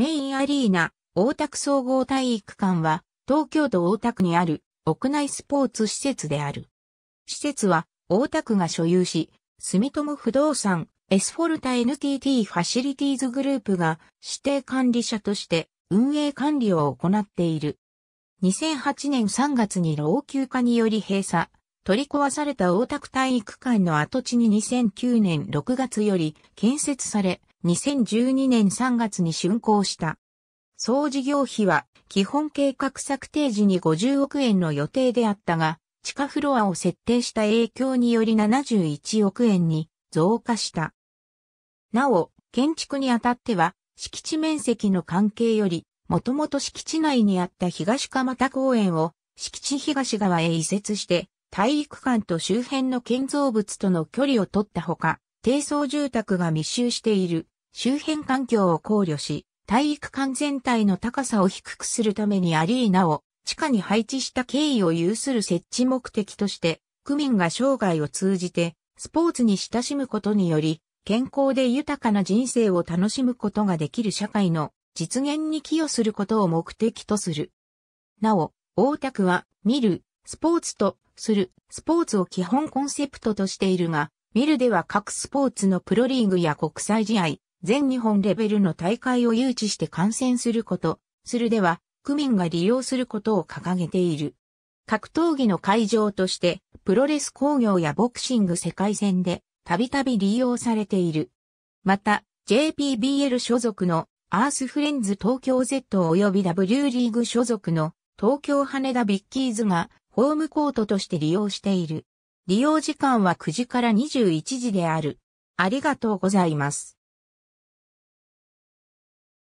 メインアリーナ、大田区総合体育館は、東京都大田区にある屋内スポーツ施設である。施設は大田区が所有し、住友不動産、エスフォルタ NTT ファシリティーズグループが指定管理者として運営管理を行っている。2008年3月に老朽化により閉鎖、取り壊された大田区体育館の跡地に2009年6月より建設され、2012年3月に竣工した。総事業費は基本計画策定時に50億円の予定であったが、地下フロアを設定した影響により71億円に増加した。なお、建築にあたっては、敷地面積の関係より、もともと敷地内にあった東蒲田公園を敷地東側へ移設して、体育館と周辺の建造物との距離を取ったほか、低層住宅が密集している周辺環境を考慮し、体育館全体の高さを低くするためにアリーナを地下に配置した経緯を有する設置目的として、区民が生涯を通じてスポーツに親しむことにより、健康で豊かな人生を楽しむことができる社会の実現に寄与することを目的とする。なお、大田区は、見る、スポーツとする、スポーツを基本コンセプトとしているが、見るでは各スポーツのプロリーグや国際試合、全日本レベルの大会を誘致して観戦すること、するでは、区民が利用することを掲げている。格闘技の会場として、プロレス工業やボクシング世界戦で、たびたび利用されている。また、JPBL 所属のアースフレンズ東京 Z 及び W リーグ所属の東京羽田ビッキーズがホームコートとして利用している。利用時間は9時から21時である。ありがとうございます。